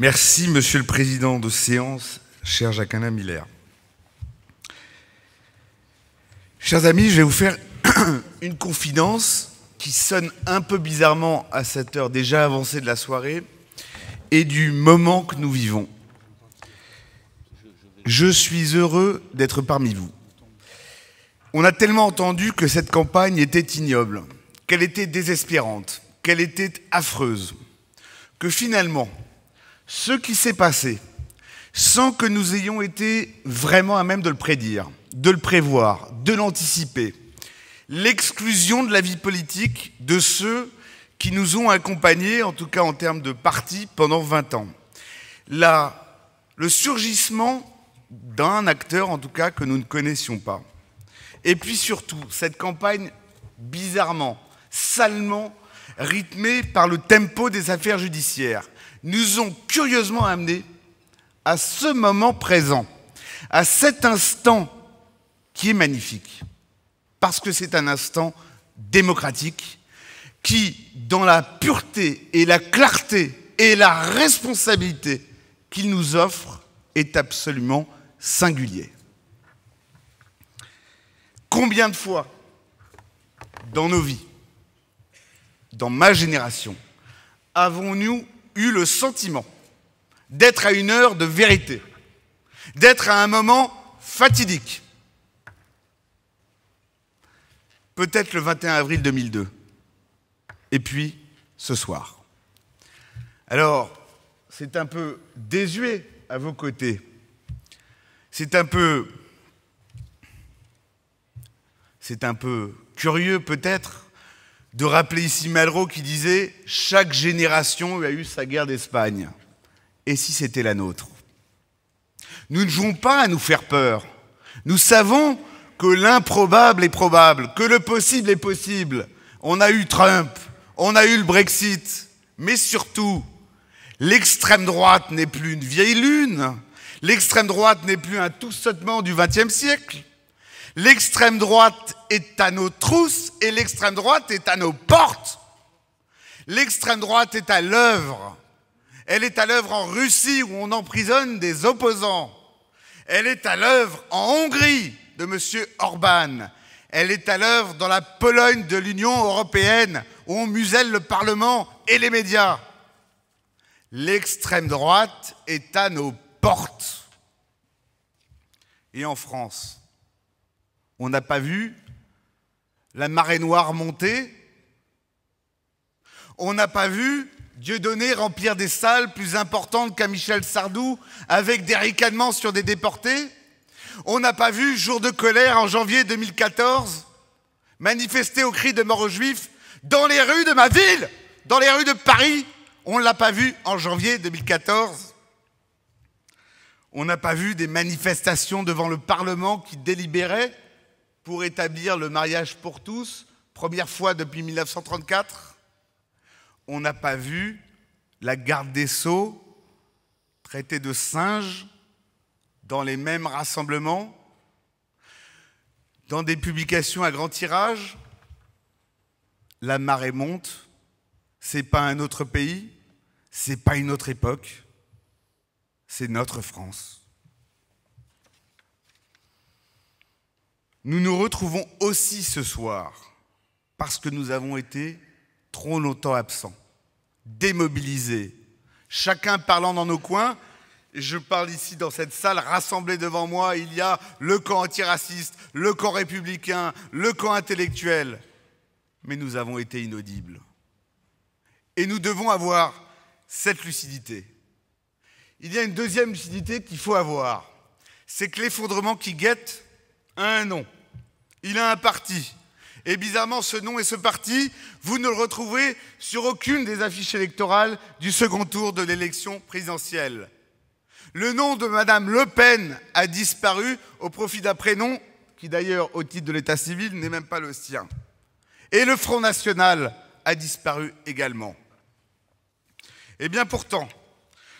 Merci, Monsieur le Président de séance, cher Jacqueline Miller. Chers amis, je vais vous faire une confidence qui sonne un peu bizarrement à cette heure déjà avancée de la soirée et du moment que nous vivons. Je suis heureux d'être parmi vous. On a tellement entendu que cette campagne était ignoble, qu'elle était désespérante, qu'elle était affreuse, que finalement, ce qui s'est passé sans que nous ayons été vraiment à même de le prédire, de le prévoir, de l'anticiper. L'exclusion de la vie politique de ceux qui nous ont accompagnés, en tout cas en termes de parti, pendant 20 ans. La, le surgissement d'un acteur, en tout cas, que nous ne connaissions pas. Et puis surtout, cette campagne bizarrement, salement rythmée par le tempo des affaires judiciaires nous ont curieusement amenés à ce moment présent, à cet instant qui est magnifique, parce que c'est un instant démocratique qui, dans la pureté et la clarté et la responsabilité qu'il nous offre, est absolument singulier. Combien de fois dans nos vies, dans ma génération, avons-nous eu le sentiment d'être à une heure de vérité, d'être à un moment fatidique. Peut-être le 21 avril 2002. Et puis, ce soir. Alors, c'est un peu désuet à vos côtés. C'est un peu... C'est un peu curieux peut-être de rappeler ici Malraux qui disait Chaque génération a eu sa guerre d'Espagne. Et si c'était la nôtre Nous ne jouons pas à nous faire peur. Nous savons que l'improbable est probable, que le possible est possible. On a eu Trump, on a eu le Brexit, mais surtout, l'extrême droite n'est plus une vieille lune, l'extrême droite n'est plus un tout sautement du XXe siècle. L'extrême droite est à nos trousses et l'extrême droite est à nos portes. L'extrême droite est à l'œuvre. Elle est à l'œuvre en Russie où on emprisonne des opposants. Elle est à l'œuvre en Hongrie de M. Orban. Elle est à l'œuvre dans la Pologne de l'Union européenne où on muselle le Parlement et les médias. L'extrême droite est à nos portes. Et en France, on n'a pas vu la marée noire monter. On n'a pas vu Dieu remplir des salles plus importantes qu'à Michel Sardou avec des ricanements sur des déportés. On n'a pas vu jour de colère en janvier 2014 manifester au cri de mort aux juifs dans les rues de ma ville, dans les rues de Paris. On ne l'a pas vu en janvier 2014. On n'a pas vu des manifestations devant le Parlement qui délibéraient pour établir le mariage pour tous, première fois depuis 1934. On n'a pas vu la garde des sceaux traiter de singe dans les mêmes rassemblements, dans des publications à grand tirage. La marée monte, c'est pas un autre pays, c'est pas une autre époque, c'est notre France. Nous nous retrouvons aussi ce soir parce que nous avons été trop longtemps absents, démobilisés, chacun parlant dans nos coins. Je parle ici dans cette salle, rassemblée devant moi, il y a le camp antiraciste, le camp républicain, le camp intellectuel. Mais nous avons été inaudibles. Et nous devons avoir cette lucidité. Il y a une deuxième lucidité qu'il faut avoir. C'est que l'effondrement qui guette un nom, il a un parti. Et bizarrement, ce nom et ce parti, vous ne le retrouvez sur aucune des affiches électorales du second tour de l'élection présidentielle. Le nom de Madame Le Pen a disparu au profit d'un prénom qui, d'ailleurs, au titre de l'état civil, n'est même pas le sien. Et le Front National a disparu également. Eh bien pourtant,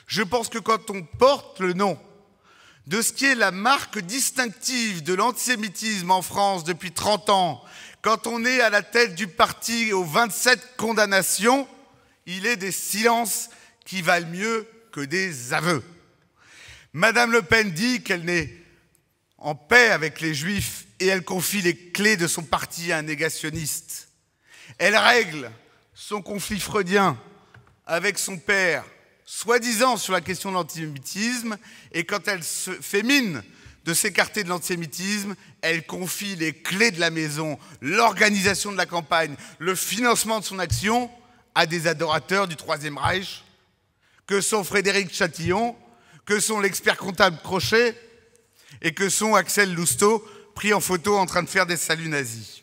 je pense que quand on porte le nom de ce qui est la marque distinctive de l'antisémitisme en France depuis 30 ans, quand on est à la tête du parti aux 27 condamnations, il est des silences qui valent mieux que des aveux. Madame Le Pen dit qu'elle n'est en paix avec les juifs et elle confie les clés de son parti à un négationniste. Elle règle son conflit freudien avec son père soi-disant sur la question de l'antisémitisme, et quand elle se fait mine de s'écarter de l'antisémitisme, elle confie les clés de la maison, l'organisation de la campagne, le financement de son action à des adorateurs du Troisième Reich, que sont Frédéric Chatillon, que sont l'expert comptable Crochet et que sont Axel Lousteau, pris en photo en train de faire des saluts nazis.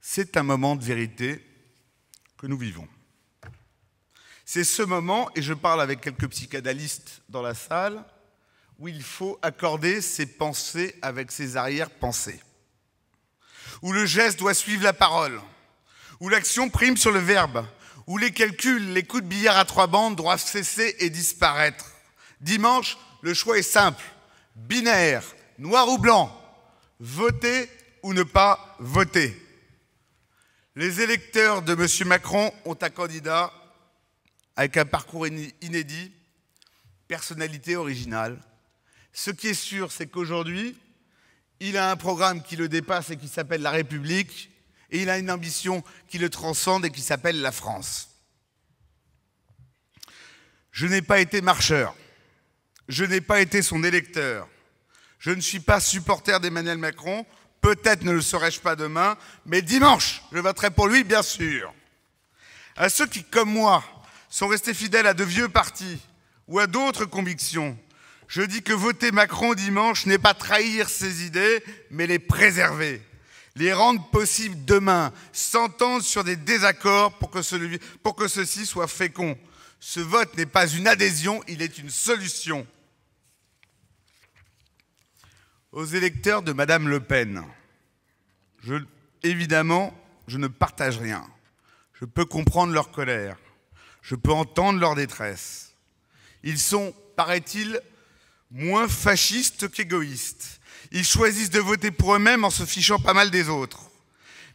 C'est un moment de vérité que nous vivons. C'est ce moment, et je parle avec quelques psychanalystes dans la salle, où il faut accorder ses pensées avec ses arrière-pensées, où le geste doit suivre la parole, où l'action prime sur le verbe, où les calculs, les coups de billard à trois bandes doivent cesser et disparaître. Dimanche, le choix est simple, binaire, noir ou blanc, voter ou ne pas voter. Les électeurs de M. Macron ont un candidat avec un parcours inédit, personnalité originale. Ce qui est sûr, c'est qu'aujourd'hui, il a un programme qui le dépasse et qui s'appelle la République, et il a une ambition qui le transcende et qui s'appelle la France. Je n'ai pas été marcheur, je n'ai pas été son électeur, je ne suis pas supporter d'Emmanuel Macron, peut-être ne le serai-je pas demain, mais dimanche, je voterai pour lui, bien sûr. À ceux qui, comme moi, sont restés fidèles à de vieux partis ou à d'autres convictions. Je dis que voter Macron dimanche n'est pas trahir ses idées, mais les préserver, les rendre possibles demain, s'entendre sur des désaccords pour que, celui, pour que ceci soit fécond. Ce vote n'est pas une adhésion, il est une solution. Aux électeurs de Madame Le Pen, je, évidemment, je ne partage rien. Je peux comprendre leur colère. Je peux entendre leur détresse. Ils sont, paraît-il, moins fascistes qu'égoïstes. Ils choisissent de voter pour eux-mêmes en se fichant pas mal des autres.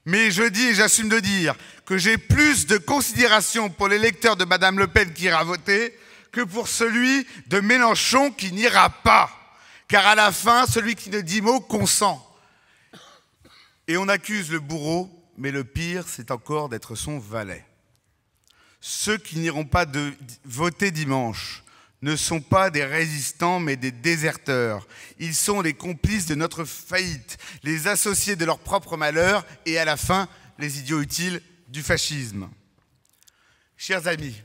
Mais je dis et j'assume de dire que j'ai plus de considération pour l'électeur de Madame Le Pen qui ira voter que pour celui de Mélenchon qui n'ira pas. Car à la fin, celui qui ne dit mot consent. Et on accuse le bourreau, mais le pire, c'est encore d'être son valet. Ceux qui n'iront pas voter dimanche ne sont pas des résistants mais des déserteurs. Ils sont les complices de notre faillite, les associés de leur propre malheur et à la fin les idiots utiles du fascisme. Chers amis,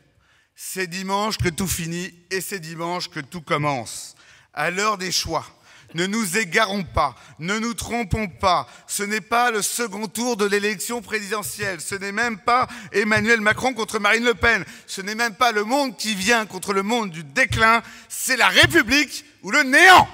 c'est dimanche que tout finit et c'est dimanche que tout commence. À l'heure des choix, ne nous égarons pas, ne nous trompons pas. Ce n'est pas le second tour de l'élection présidentielle. Ce n'est même pas Emmanuel Macron contre Marine Le Pen. Ce n'est même pas le monde qui vient contre le monde du déclin. C'est la République ou le néant.